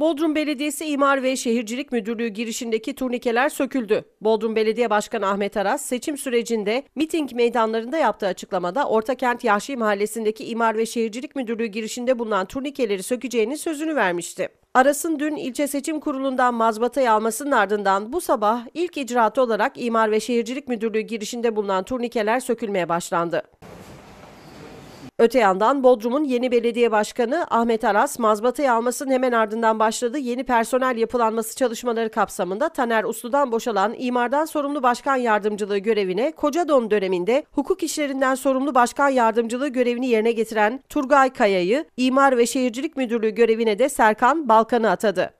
Bodrum Belediyesi İmar ve Şehircilik Müdürlüğü girişindeki turnikeler söküldü. Bodrum Belediye Başkanı Ahmet Aras seçim sürecinde miting meydanlarında yaptığı açıklamada Ortakent Yahşi Mahallesi'ndeki İmar ve Şehircilik Müdürlüğü girişinde bulunan turnikeleri sökeceğini sözünü vermişti. Aras'ın dün ilçe seçim kurulundan mazbatayı almasının ardından bu sabah ilk icraatı olarak İmar ve Şehircilik Müdürlüğü girişinde bulunan turnikeler sökülmeye başlandı. Öte yandan Bodrum'un yeni belediye başkanı Ahmet Aras, mazbatayı almasının hemen ardından başladığı yeni personel yapılanması çalışmaları kapsamında Taner Uslu'dan boşalan imardan sorumlu başkan yardımcılığı görevine Kocadon döneminde hukuk işlerinden sorumlu başkan yardımcılığı görevini yerine getiren Turgay Kaya'yı, İmar ve Şehircilik Müdürlüğü görevine de Serkan Balkan'ı atadı.